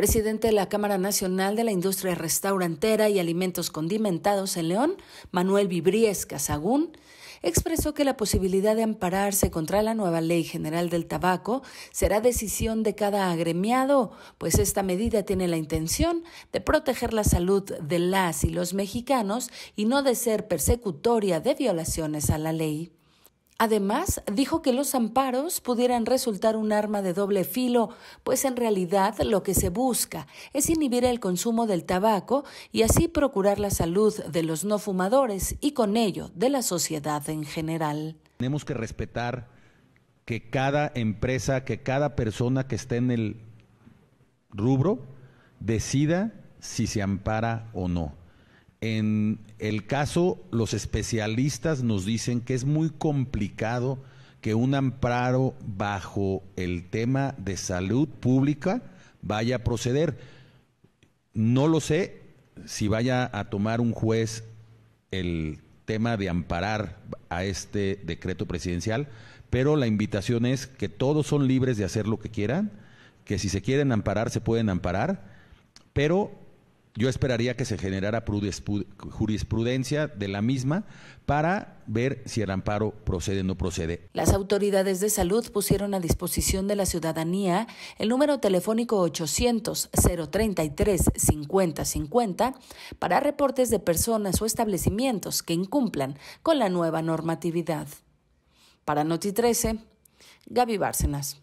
presidente de la Cámara Nacional de la Industria Restaurantera y Alimentos Condimentados en León, Manuel Vibries Casagún, expresó que la posibilidad de ampararse contra la nueva Ley General del Tabaco será decisión de cada agremiado, pues esta medida tiene la intención de proteger la salud de las y los mexicanos y no de ser persecutoria de violaciones a la ley. Además, dijo que los amparos pudieran resultar un arma de doble filo, pues en realidad lo que se busca es inhibir el consumo del tabaco y así procurar la salud de los no fumadores y con ello de la sociedad en general. Tenemos que respetar que cada empresa, que cada persona que esté en el rubro decida si se ampara o no. En el caso, los especialistas nos dicen que es muy complicado que un amparo bajo el tema de salud pública vaya a proceder. No lo sé si vaya a tomar un juez el tema de amparar a este decreto presidencial, pero la invitación es que todos son libres de hacer lo que quieran, que si se quieren amparar se pueden amparar, pero yo esperaría que se generara jurisprudencia de la misma para ver si el amparo procede o no procede. Las autoridades de salud pusieron a disposición de la ciudadanía el número telefónico 800-033-5050 para reportes de personas o establecimientos que incumplan con la nueva normatividad. Para Noti 13, Gaby Bárcenas.